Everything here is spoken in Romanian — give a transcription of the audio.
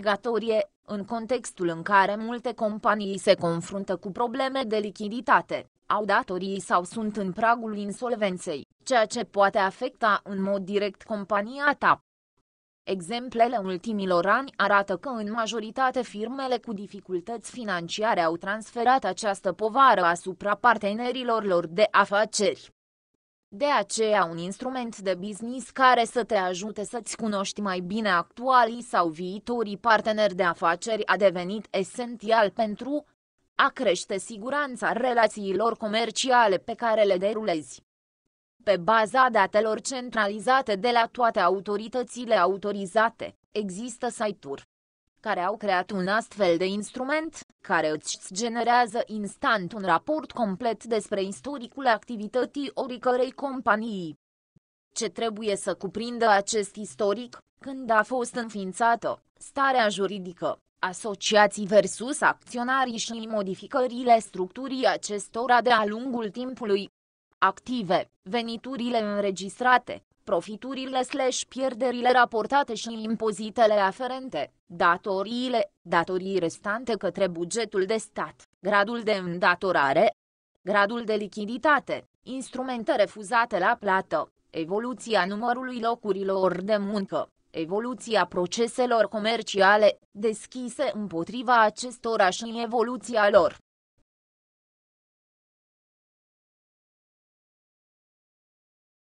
obligatorie, în contextul în care multe companii se confruntă cu probleme de lichiditate, au datorii sau sunt în pragul insolvenței, ceea ce poate afecta în mod direct compania ta. Exemplele ultimilor ani arată că în majoritate firmele cu dificultăți financiare au transferat această povară asupra partenerilor lor de afaceri. De aceea un instrument de business care să te ajute să-ți cunoști mai bine actualii sau viitorii parteneri de afaceri a devenit esențial pentru a crește siguranța relațiilor comerciale pe care le derulezi. Pe baza datelor centralizate de la toate autoritățile autorizate, există site-uri care au creat un astfel de instrument, care îți generează instant un raport complet despre istoricul activității oricărei companii. Ce trebuie să cuprindă acest istoric, când a fost înființată, starea juridică, asociații versus acționarii și modificările structurii acestora de-a lungul timpului. Active, veniturile înregistrate, profiturile slash pierderile raportate și impozitele aferente, datoriile, datorii restante către bugetul de stat, gradul de îndatorare, gradul de lichiditate, instrumente refuzate la plată, evoluția numărului locurilor de muncă, evoluția proceselor comerciale, deschise împotriva acestora și evoluția lor,